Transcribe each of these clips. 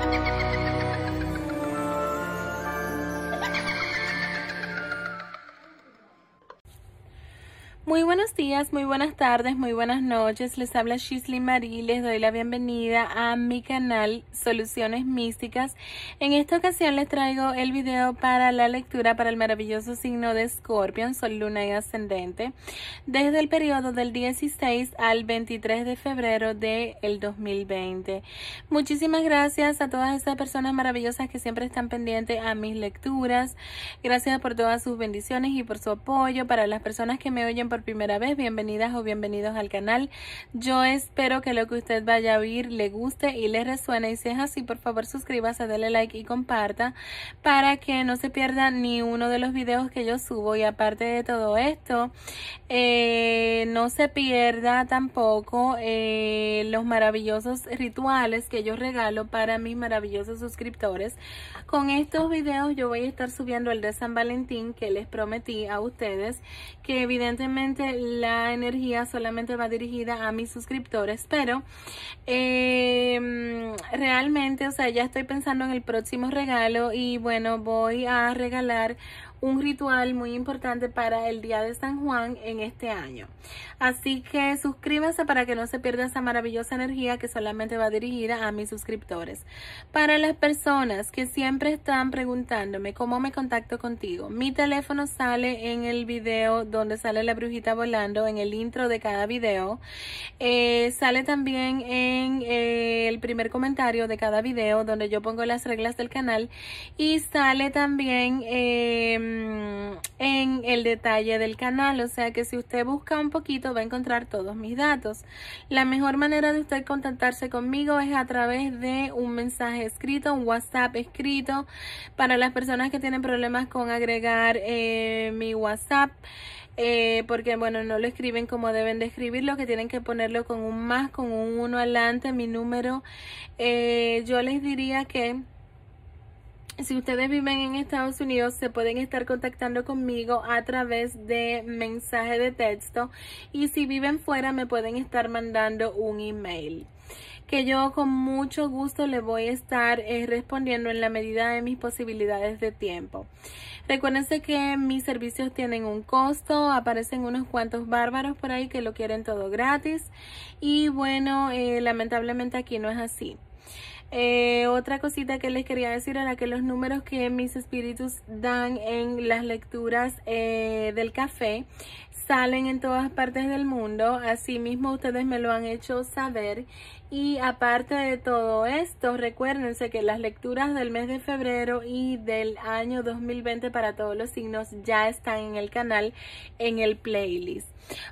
ハハハハ Muy buenos días, muy buenas tardes, muy buenas noches. Les habla Shisley Marie. Les doy la bienvenida a mi canal Soluciones Místicas. En esta ocasión les traigo el video para la lectura para el maravilloso signo de Scorpion, Sol, Luna y Ascendente, desde el periodo del 16 al 23 de febrero del 2020. Muchísimas gracias a todas esas personas maravillosas que siempre están pendientes a mis lecturas. Gracias por todas sus bendiciones y por su apoyo. Para las personas que me oyen por primera vez, bienvenidas o bienvenidos al canal. Yo espero que lo que usted vaya a oír le guste y le resuene. Y si es así, por favor suscríbase, dale like y comparta para que no se pierda ni uno de los videos que yo subo. Y aparte de todo esto, eh, no se pierda tampoco eh, los maravillosos rituales que yo regalo para mis maravillosos suscriptores. Con estos videos yo voy a estar subiendo el de San Valentín que les prometí a ustedes que evidentemente la energía solamente va dirigida a mis suscriptores, pero em, realmente, o sea, ya estoy pensando en el próximo regalo y bueno, voy a regalar un ritual muy importante para el Día de San Juan en este año. Así que suscríbase para que no se pierda esa maravillosa energía que solamente va dirigida a mis suscriptores. Para las personas que siempre están preguntándome cómo me contacto contigo, mi teléfono sale en el video donde sale la brujita volando, en el intro de cada video. Eh, sale también en eh, el primer comentario de cada video donde yo pongo las reglas del canal y sale también... Eh, Em, en el detalle del canal, o sea que si usted busca un poquito va a encontrar todos mis datos. La mejor manera de usted contactarse conmigo es a través de un mensaje escrito, un WhatsApp escrito, para las personas que tienen problemas con agregar eh, mi WhatsApp. Eh, porque bueno, no lo escriben como deben de escribirlo, que tienen que ponerlo con un más, con un uno adelante, mi número. Eh, yo les diría que si ustedes viven en Estados Unidos, se pueden estar contactando conmigo a través de mensaje de texto. Y si viven fuera, me pueden estar mandando un email que yo con mucho gusto le voy a estar eh, respondiendo en la medida de mis posibilidades de tiempo. Recuérdense que mis servicios tienen un costo, aparecen unos cuantos bárbaros por ahí que lo quieren todo gratis y bueno, eh, lamentablemente aquí no es así. Eh, otra cosita que les quería decir era que los números que mis espíritus dan en las lecturas eh, del café salen en todas partes del mundo. Asimismo, ustedes me lo han hecho saber. Y aparte de todo esto, recuérdense que las lecturas del mes de febrero y del año 2020 para todos los signos ya están en el canal, en el playlist.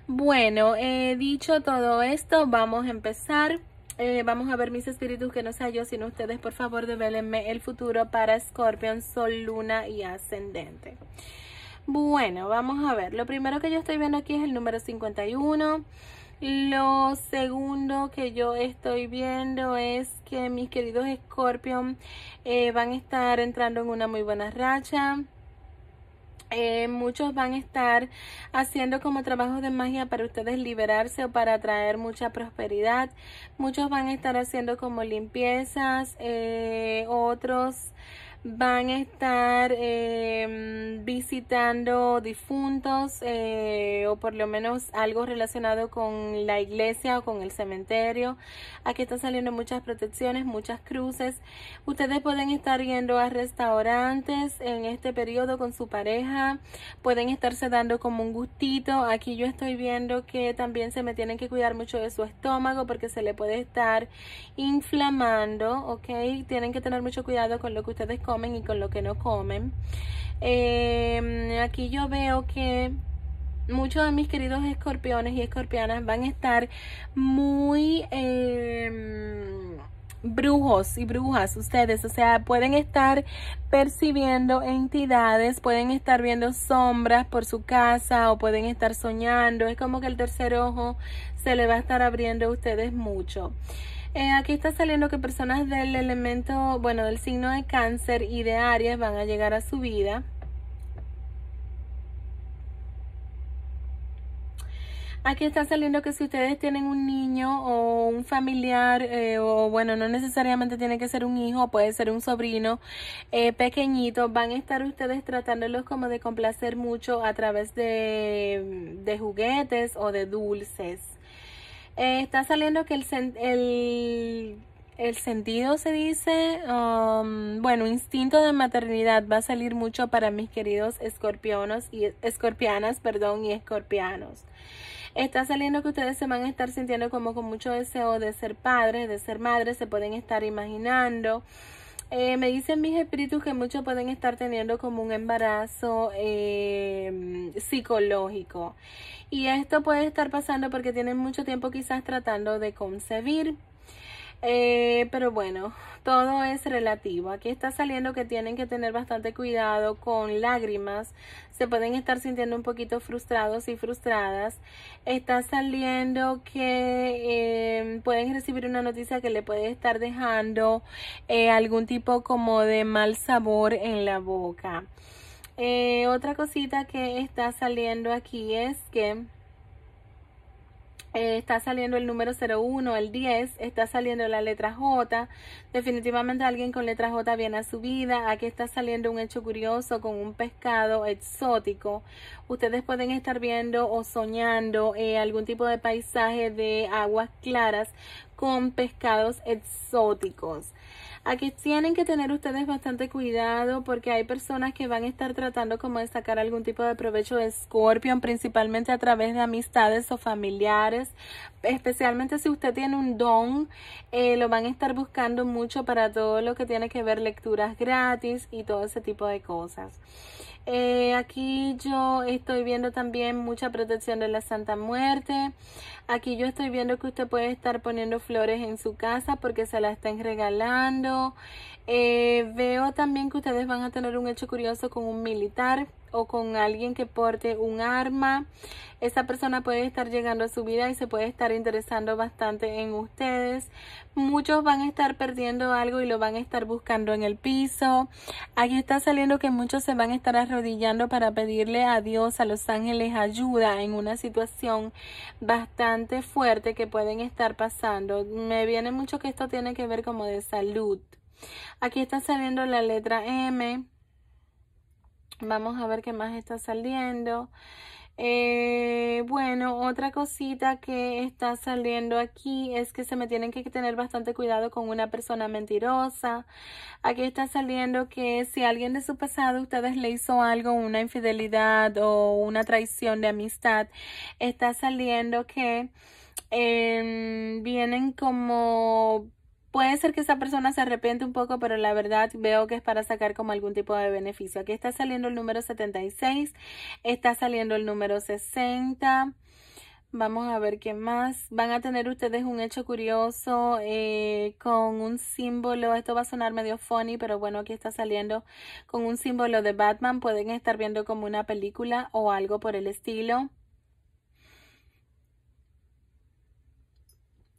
Bueno, eh, dicho todo esto, vamos a empezar. Eh, vamos a ver mis espíritus que no sea yo, sino ustedes, por favor, develenme el futuro para Scorpion, Sol, Luna y Ascendente. Bueno, vamos a ver. Lo primero que yo estoy viendo aquí es el número 51. Lo segundo que yo estoy viendo es que mis queridos Scorpion eh, van a estar entrando en una muy buena racha. Eh, muchos van a estar haciendo como trabajos de magia para ustedes liberarse o para traer mucha prosperidad. Muchos van a estar haciendo como limpiezas, eh, otros van a estar em, visitando difuntos eh, o por lo menos algo relacionado con la iglesia o con el cementerio. Aquí están saliendo muchas protecciones, muchas cruces. Ustedes pueden estar yendo a restaurantes en este periodo con su pareja. Pueden estarse dando como un gustito. Aquí yo estoy viendo que también se me tienen que cuidar mucho de su estómago porque se le puede estar inflamando, ¿ok? Tienen que tener mucho cuidado con lo que ustedes comen y con lo que no comen. Em, aquí yo veo que muchos de mis queridos escorpiones y escorpianas van a estar muy em, brujos y brujas ustedes, o sea, pueden estar percibiendo entidades, pueden estar viendo sombras por su casa o pueden estar soñando, es como que el tercer ojo se le va a estar abriendo a ustedes mucho. Eh, aquí está saliendo que personas del elemento, bueno, del signo de cáncer y de Aries van a llegar a su vida. Aquí está saliendo que si ustedes tienen un niño o un familiar, eh, o bueno, no necesariamente tiene que ser un hijo, puede ser un sobrino eh, pequeñito, van a estar ustedes tratándolos como de complacer mucho a través de, de juguetes o de dulces. Eh, está saliendo que el, el, sentido se dice, um, bueno, instinto de maternidad va a salir mucho para mis queridos escorpionos y escorpianas, perdón, y escorpianos. Está saliendo que ustedes se van a estar sintiendo como con mucho deseo de ser padres, de ser madres, se pueden estar imaginando. Eh, me dicen mis espíritus que muchos pueden estar teniendo como un embarazo eh, psicológico. Y esto puede estar pasando porque tienen mucho tiempo quizás tratando de concebir. Eh, pero bueno, todo es relativo. Aquí está saliendo que tienen que tener bastante cuidado con lágrimas. Se pueden estar sintiendo un poquito frustrados y frustradas. Está saliendo que eh, pueden recibir una noticia que le puede estar dejando eh, algún tipo como de mal sabor en la boca. Eh, otra cosita que está saliendo aquí es que eh, está saliendo el número 01, el 10, está saliendo la letra J. Definitivamente alguien con letra J viene a su vida. Aquí está saliendo un hecho curioso con un pescado exótico. Ustedes pueden estar viendo o soñando eh, algún tipo de paisaje de aguas claras con pescados exóticos. Aquí tienen que tener ustedes bastante cuidado porque hay personas que van a estar tratando como de sacar algún tipo de provecho de Scorpion, principalmente a través de amistades o familiares. Especialmente si usted tiene un don, eh, lo van a estar buscando mucho para todo lo que tiene que ver lecturas gratis y todo ese tipo de cosas. Eh, aquí yo estoy viendo también mucha protección de la Santa Muerte. Aquí yo estoy viendo que usted puede estar poniendo flores en su casa porque se la están regalando. Eh, veo también que ustedes van a tener un hecho curioso con un militar o con alguien que porte un arma. Esa persona puede estar llegando a su vida y se puede estar interesando bastante en ustedes. Muchos van a estar perdiendo algo y lo van a estar buscando en el piso. Aquí está saliendo que muchos se van a estar arrodillando para pedirle a Dios, a los ángeles, ayuda en una situación bastante fuerte que pueden estar pasando. Me viene mucho que esto tiene que ver como de salud. Aquí está saliendo la letra M. Vamos a ver qué más está saliendo. Eh, bueno, otra cosita que está saliendo aquí es que se me tienen que tener bastante cuidado con una persona mentirosa. Aquí está saliendo que si alguien de su pasado ustedes le hizo algo, una infidelidad o una traición de amistad, está saliendo que em, vienen como Puede ser que esa persona se arrepiente un poco, pero la verdad veo que es para sacar como algún tipo de beneficio. Aquí está saliendo el número 76, está saliendo el número 60. Vamos a ver qué más. Van a tener ustedes un hecho curioso eh, con un símbolo. Esto va a sonar medio funny, pero bueno, aquí está saliendo con un símbolo de Batman. Pueden estar viendo como una película o algo por el estilo.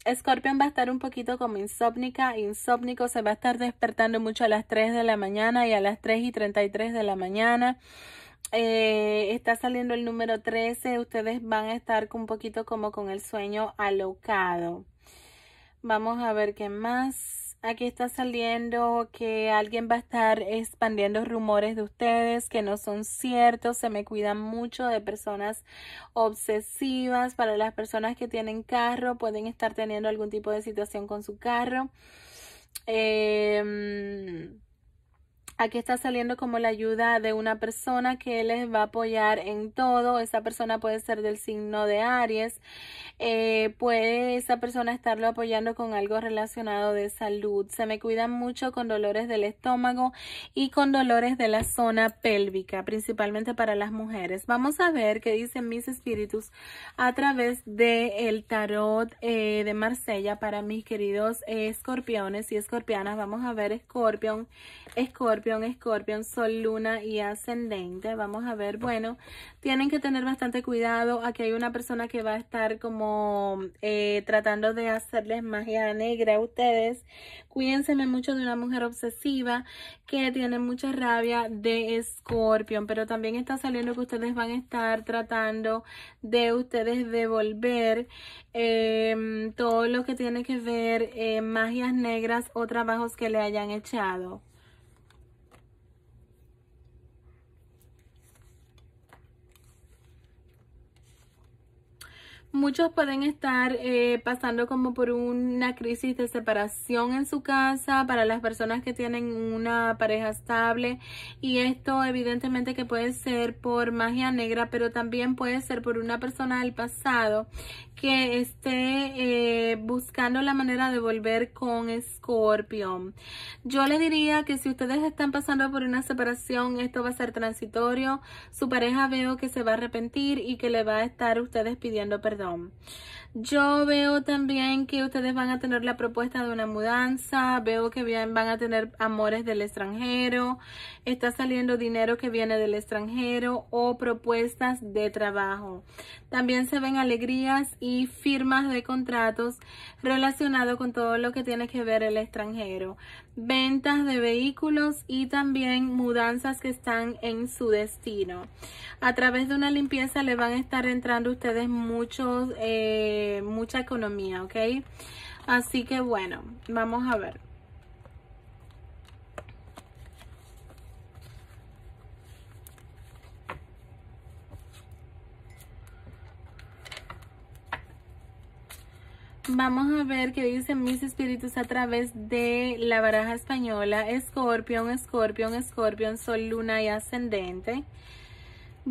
Scorpion va a estar un poquito como insópnica, insópnico, se va a estar despertando mucho a las 3 de la mañana y a las 3 y 33 de la mañana. Eh, está saliendo el número 13, ustedes van a estar un poquito como con el sueño alocado. Vamos a ver qué más aquí está saliendo que alguien va a estar expandiendo rumores de ustedes que no son ciertos. Se me cuidan mucho de personas obsesivas. Para las personas que tienen carro, pueden estar teniendo algún tipo de situación con su carro. Eh, Aquí está saliendo como la ayuda de una persona que les va a apoyar en todo. Esa persona puede ser del signo de Aries. Eh, puede esa persona estarlo apoyando con algo relacionado de salud. Se me cuidan mucho con dolores del estómago y con dolores de la zona pélvica, principalmente para las mujeres. Vamos a ver qué dicen mis espíritus a través del tarot eh, de Marsella para mis queridos eh, escorpiones y escorpianas. Vamos a ver escorpión Escorpión, Escorpión, Sol, Luna y Ascendente. Vamos a ver, bueno, tienen que tener bastante cuidado. Aquí hay una persona que va a estar como eh, tratando de hacerles magia negra a ustedes. Cuídense mucho de una mujer obsesiva que tiene mucha rabia de Escorpión, pero también está saliendo que ustedes van a estar tratando de ustedes devolver em, todo lo que tiene que ver eh, magias negras o trabajos que le hayan echado. Muchos pueden estar eh, pasando como por una crisis de separación en su casa para las personas que tienen una pareja estable y esto evidentemente que puede ser por magia negra pero también puede ser por una persona del pasado que esté eh, buscando la manera de volver con Scorpio. Yo le diría que si ustedes están pasando por una separación esto va a ser transitorio, su pareja veo que se va a arrepentir y que le va a estar ustedes pidiendo perdón them Yo veo también que ustedes van a tener la propuesta de una mudanza, veo que bien van a tener amores del extranjero, está saliendo dinero que viene del extranjero o propuestas de trabajo. También se ven alegrías y firmas de contratos relacionados con todo lo que tiene que ver el extranjero. Ventas de vehículos y también mudanzas que están en su destino. A través de una limpieza le van a estar entrando ustedes muchos... Eh, eh, mucha economía, ¿ok? Así que bueno, vamos a ver. Vamos a ver qué dicen mis espíritus a través de la baraja española, escorpión, escorpión, escorpión, sol, luna y ascendente.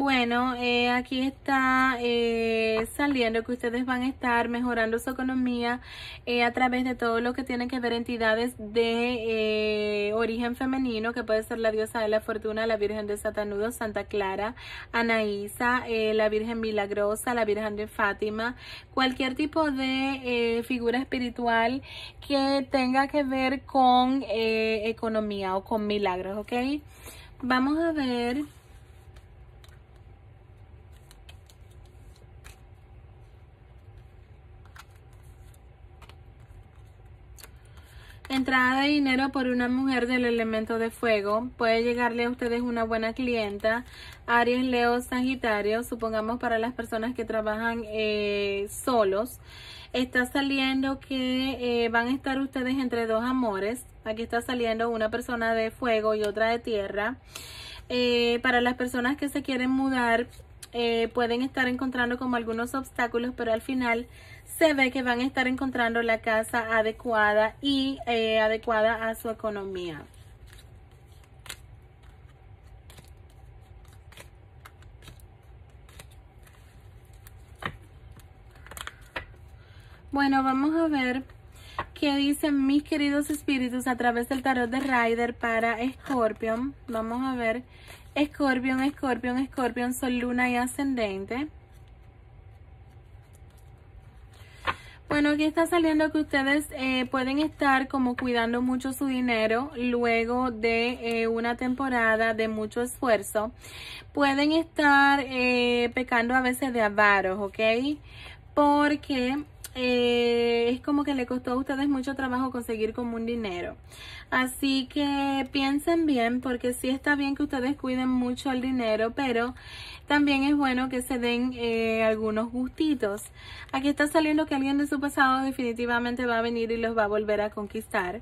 Bueno, eh, aquí está eh, saliendo que ustedes van a estar mejorando su economía eh, a través de todo lo que tiene que ver entidades de origen femenino, que puede ser la diosa de la fortuna, la Virgen de Satanudo, Santa Clara, Anaísa, la Virgen Milagrosa, la Virgen de Fátima, cualquier tipo de figura espiritual que tenga que ver con economía o con milagros, ¿ok? Vamos a ver. Entrada de dinero por una mujer del elemento de fuego. Puede llegarle a ustedes una buena clienta. Aries, Leo, Sagitario, supongamos para las personas que trabajan eh, solos. Está saliendo que eh, van a estar ustedes entre dos amores. Aquí está saliendo una persona de fuego y otra de tierra. Eh, para las personas que se quieren mudar, pueden estar encontrando como algunos obstáculos, pero al final se ve que van a estar encontrando la casa adecuada y eh, adecuada a su economía. Bueno, vamos a ver qué dicen mis queridos espíritus a través del tarot de Rider para Scorpion. Vamos a ver. Scorpion, Scorpion, Scorpion, Sol, Luna y Ascendente. Bueno, aquí está saliendo que ustedes eh, pueden estar como cuidando mucho su dinero luego de eh, una temporada de mucho esfuerzo. Pueden estar eh, pecando a veces de avaros, ¿ok? Porque eh, es como que le costó a ustedes mucho trabajo conseguir como un dinero. Así que piensen bien porque sí está bien que ustedes cuiden mucho el dinero, pero también es bueno que se den eh, algunos gustitos. Aquí está saliendo que alguien de su pasado definitivamente va a venir y los va a volver a conquistar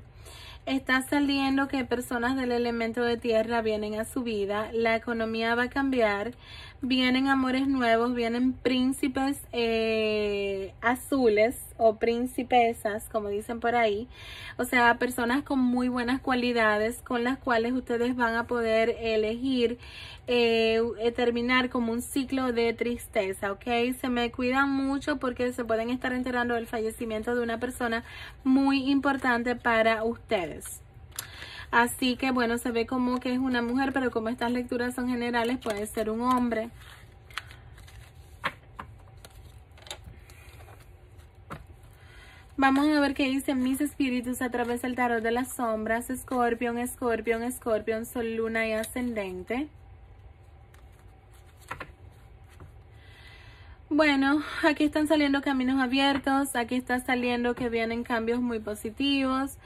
está saliendo que personas del elemento de tierra vienen a su vida, la economía va a cambiar, vienen amores nuevos, vienen príncipes eh, azules o príncipesas, como dicen por ahí. O sea, personas con muy buenas cualidades con las cuales ustedes van a poder elegir eh, eh, terminar como un ciclo de tristeza, ¿ok? Se me cuidan mucho porque se pueden estar enterando del fallecimiento de una persona muy importante para ustedes. Así que bueno, se ve como que es una mujer, pero como estas lecturas son generales, puede ser un hombre. Vamos a ver qué dicen mis espíritus a través del tarot de las sombras, escorpión, escorpión, escorpión, sol, luna y ascendente. Bueno, aquí están saliendo caminos abiertos, aquí está saliendo que vienen cambios muy positivos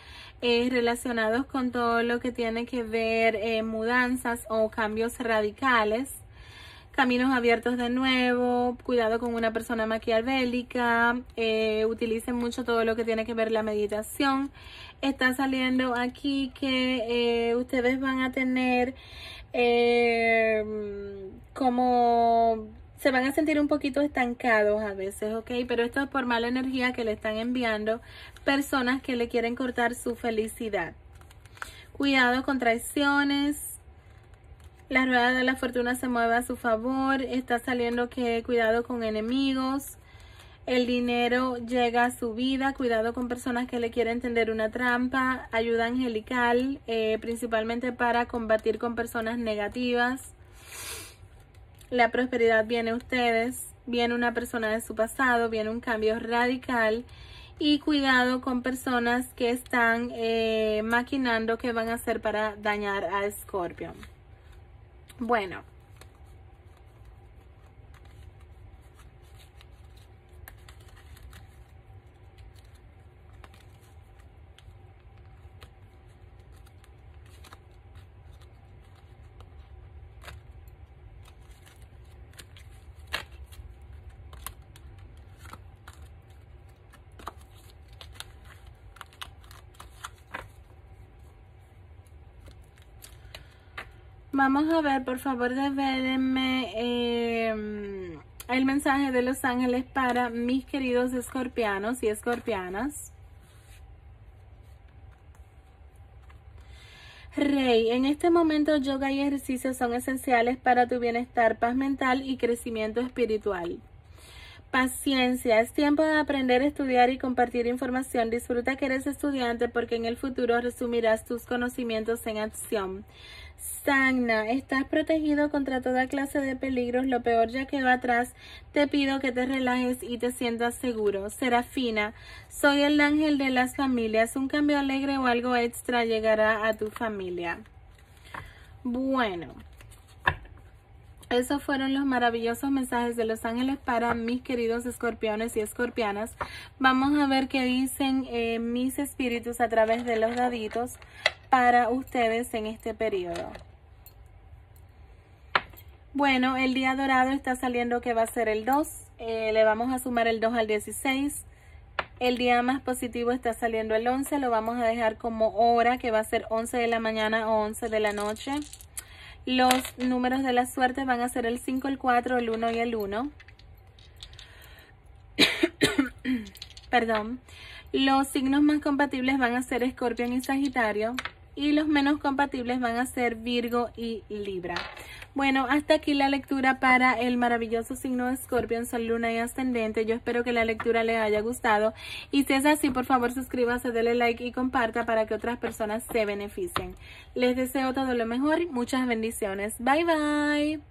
eh, relacionados con todo lo que tiene que ver eh, mudanzas o cambios radicales caminos abiertos de nuevo, cuidado con una persona maquiavélica, eh, utilicen mucho todo lo que tiene que ver la meditación. Está saliendo aquí que ustedes van a tener como se van a sentir un poquito estancados a veces, ¿ok? Pero esto es por mala energía que le están enviando personas que le quieren cortar su felicidad. Cuidado con traiciones. La rueda de la fortuna se mueve a su favor. Está saliendo que cuidado con enemigos. El dinero llega a su vida. Cuidado con personas que le quieren tender una trampa. Ayuda angelical, eh, principalmente para combatir con personas negativas. La prosperidad viene a ustedes, viene una persona de su pasado, viene un cambio radical y cuidado con personas que están eh, maquinando que van a hacer para dañar a Scorpio. Bueno, vamos a ver, por favor, devédenme em, el mensaje de los ángeles para mis queridos escorpianos y escorpianas. Rey, en este momento yoga y ejercicios son esenciales para tu bienestar, paz mental y crecimiento espiritual. Paciencia, es tiempo de aprender, estudiar y compartir información. Disfruta que eres estudiante porque en el futuro resumirás tus conocimientos en acción. Sagna, estás protegido contra toda clase de peligros, lo peor ya quedó atrás. Te pido que te relajes y te sientas seguro. Serafina, soy el ángel de las familias. Un cambio alegre o algo extra llegará a tu familia. Bueno, esos fueron los maravillosos mensajes de los ángeles para mis queridos escorpiones y escorpianas. Vamos a ver qué dicen eh, mis espíritus a través de los daditos para ustedes en este periodo. Bueno, el día dorado está saliendo que va a ser el 2. Eh, le vamos a sumar el 2 al 16. El día más positivo está saliendo el 11. Lo vamos a dejar como hora, que va a ser 11 de la mañana o 11 de la noche. Los números de la suerte van a ser el 5, el 4, el 1 y el 1. Perdón. Los signos más compatibles van a ser Escorpión y Sagitario y los menos compatibles van a ser Virgo y Libra. Bueno, hasta aquí la lectura para el maravilloso signo de Escorpio, Sol, Luna y Ascendente. Yo espero que la lectura les haya gustado y si es así, por favor suscríbase, denle like y comparta para que otras personas se beneficien. Les deseo todo lo mejor y muchas bendiciones. Bye bye.